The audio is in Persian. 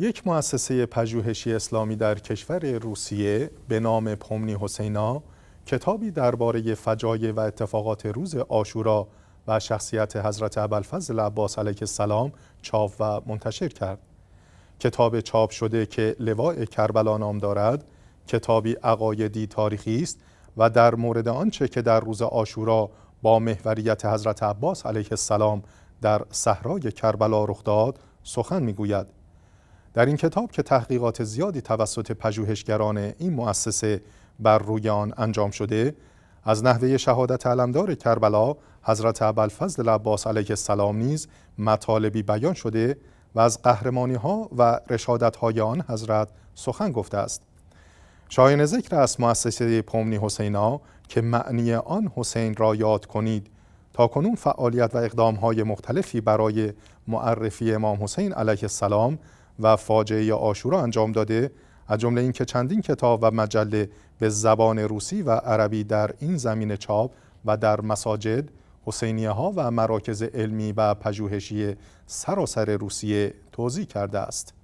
یک مؤسسه پژوهشی اسلامی در کشور روسیه به نام پومنی حسینا کتابی درباره فجایع و اتفاقات روز آشورا و شخصیت حضرت ابوالفضل عباس علیه السلام چاپ و منتشر کرد. کتاب چاپ شده که لواء کربلا نام دارد، کتابی عقایدی تاریخی است و در مورد آنچه که در روز آشورا با محوریت حضرت عباس علیه السلام در صحرای کربلا رخ داد، سخن میگوید. در این کتاب که تحقیقات زیادی توسط پژوهشگران این مؤسسه بر روی آن انجام شده از نحوه شهادت علمدار کربلا حضرت فضل عباس علیه السلام نیز مطالبی بیان شده و از قهرمانی ها و رشادت های آن حضرت سخن گفته است شاین ذکر از مؤسسه پومنی حسینا که معنی آن حسین را یاد کنید تا کنون فعالیت و اقدام های مختلفی برای معرفی امام حسین علیه السلام و فاجعه آشورا انجام داده از جمله اینکه چندین کتاب و مجله به زبان روسی و عربی در این زمین چاپ و در مساجد حسینیه ها و مراکز علمی و پژوهشی سراسر روسیه توضیح کرده است.